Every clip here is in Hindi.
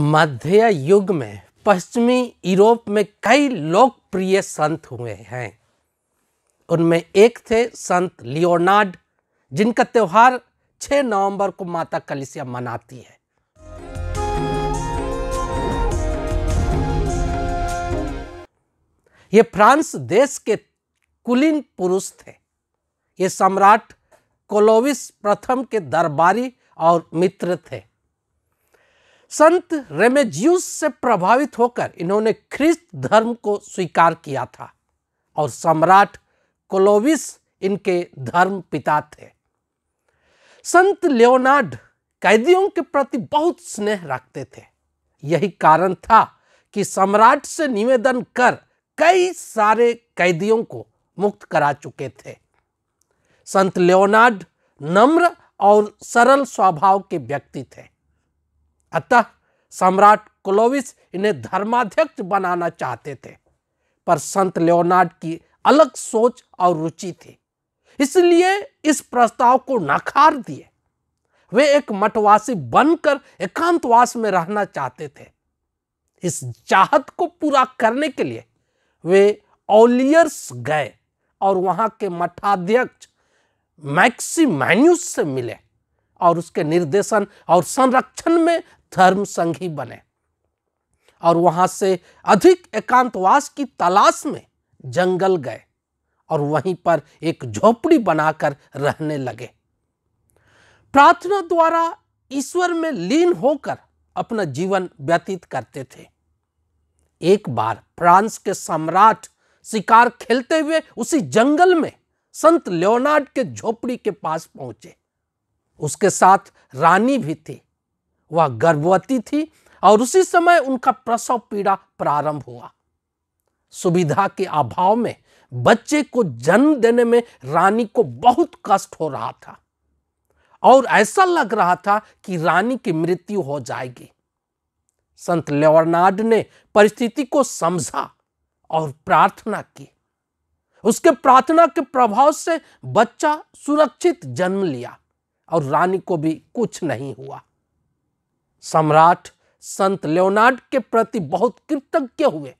मध्य युग में पश्चिमी यूरोप में कई लोकप्रिय संत हुए हैं उनमें एक थे संत लियोनार्ड जिनका त्यौहार 6 नवंबर को माता कलिसिया मनाती है ये फ्रांस देश के कुलीन पुरुष थे ये सम्राट कोलोविस प्रथम के दरबारी और मित्र थे संत रेमेजियस से प्रभावित होकर इन्होंने ख्रिस्त धर्म को स्वीकार किया था और सम्राट कोलोविस इनके धर्म पिता थे संत लियोनार्ड कैदियों के प्रति बहुत स्नेह रखते थे यही कारण था कि सम्राट से निवेदन कर कई सारे कैदियों को मुक्त करा चुके थे संत लियोनार्ड नम्र और सरल स्वभाव के व्यक्ति थे अतः सम्राट क्लोविस इन्हें धर्माध्यक्ष बनाना चाहते थे पर संत लियोनार्ड की अलग सोच और रुचि थी इसलिए इस प्रस्ताव को नकार दिए वे एक मठवासी बनकर एकांतवास में रहना चाहते थे इस चाहत को पूरा करने के लिए वे ओलियर्स गए और वहां के मठाध्यक्ष मैक्सी मैन्यूस से मिले और उसके निर्देशन और संरक्षण में धर्म संघ ही बने और वहां से अधिक एकांतवास की तलाश में जंगल गए और वहीं पर एक झोपड़ी बनाकर रहने लगे प्रार्थना द्वारा ईश्वर में लीन होकर अपना जीवन व्यतीत करते थे एक बार फ्रांस के सम्राट शिकार खेलते हुए उसी जंगल में संत लियोनार्ड के झोपड़ी के पास पहुंचे उसके साथ रानी भी थी वह गर्भवती थी और उसी समय उनका प्रसव पीड़ा प्रारंभ हुआ सुविधा के अभाव में बच्चे को जन्म देने में रानी को बहुत कष्ट हो रहा था और ऐसा लग रहा था कि रानी की मृत्यु हो जाएगी संत लेवरनाड ने परिस्थिति को समझा और प्रार्थना की उसके प्रार्थना के प्रभाव से बच्चा सुरक्षित जन्म लिया और रानी को भी कुछ नहीं हुआ सम्राट संत लेओनार्ड के प्रति बहुत कृतज्ञ हुए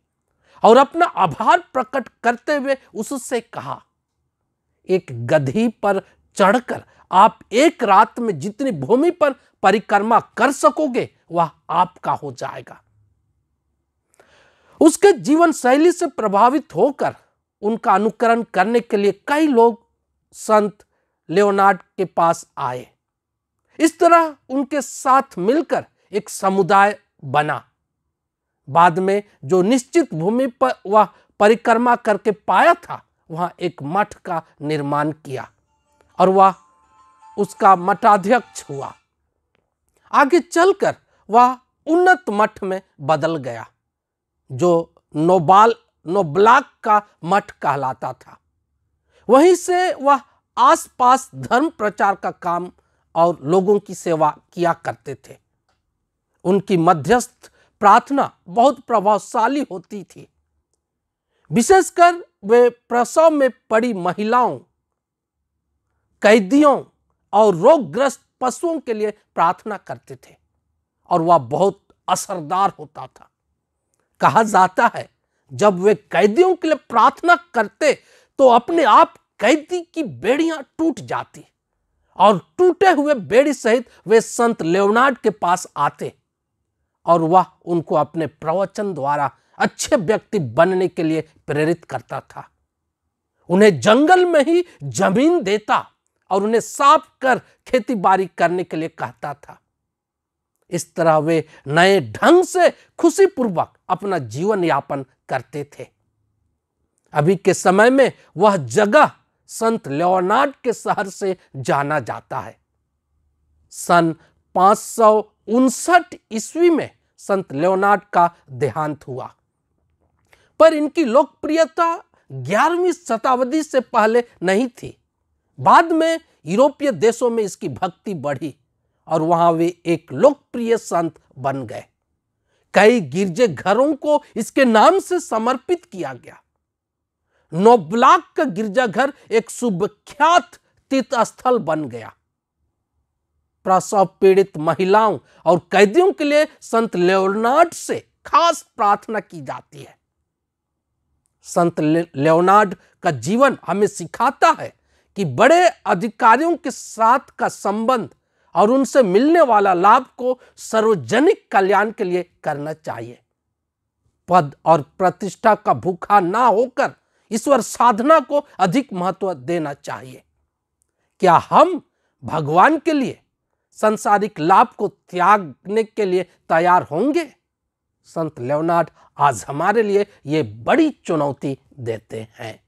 और अपना आभार प्रकट करते हुए उससे कहा एक गधी पर चढ़कर आप एक रात में जितनी भूमि पर परिक्रमा कर सकोगे वह आपका हो जाएगा उसके जीवन शैली से प्रभावित होकर उनका अनुकरण करने के लिए कई लोग संत लेओनार्ड के पास आए इस तरह उनके साथ मिलकर एक समुदाय बना बाद में जो निश्चित भूमि पर वह परिक्रमा करके पाया था वहां एक मठ का निर्माण किया और वह उसका मठाध्यक्ष हुआ आगे चलकर वह उन्नत मठ में बदल गया जो नोबाल नोब्लाक का मठ कहलाता था वहीं से वह आसपास धर्म प्रचार का काम और लोगों की सेवा किया करते थे उनकी मध्यस्थ प्रार्थना बहुत प्रभावशाली होती थी विशेषकर वे प्रसव में पड़ी महिलाओं कैदियों और रोगग्रस्त पशुओं के लिए प्रार्थना करते थे और वह बहुत असरदार होता था कहा जाता है जब वे कैदियों के लिए प्रार्थना करते तो अपने आप कैदी की बेड़ियां टूट जाती और टूटे हुए बेड़ी सहित वे संत लेवनार्ड के पास आते और वह उनको अपने प्रवचन द्वारा अच्छे व्यक्ति बनने के लिए प्रेरित करता था उन्हें जंगल में ही जमीन देता और उन्हें साफ कर खेती बाड़ी करने के लिए कहता था इस तरह वे नए ढंग से खुशीपूर्वक अपना जीवन यापन करते थे अभी के समय में वह जगह संत लियोनार्ड के शहर से जाना जाता है सन पांच सौ उनसठ ईस्वी में संत लियोनार्ड का देहांत हुआ पर इनकी लोकप्रियता ग्यारहवीं शताब्दी से पहले नहीं थी बाद में यूरोपीय देशों में इसकी भक्ति बढ़ी और वहां वे एक लोकप्रिय संत बन गए कई गिरजे घरों को इसके नाम से समर्पित किया गया नोब्लाक का गिरजाघर एक सुविख्यात तीर्थस्थल बन गया प्रसव पीड़ित महिलाओं और कैदियों के लिए संत लेओनार्ड से खास प्रार्थना की जाती है संत लेनाड का जीवन हमें सिखाता है कि बड़े अधिकारियों के साथ का संबंध और उनसे मिलने वाला लाभ को सार्वजनिक कल्याण के लिए करना चाहिए पद और प्रतिष्ठा का भूखा ना होकर ईश्वर साधना को अधिक महत्व देना चाहिए क्या हम भगवान के लिए संसारिक लाभ को त्यागने के लिए तैयार होंगे संत लेवनाड आज हमारे लिए ये बड़ी चुनौती देते हैं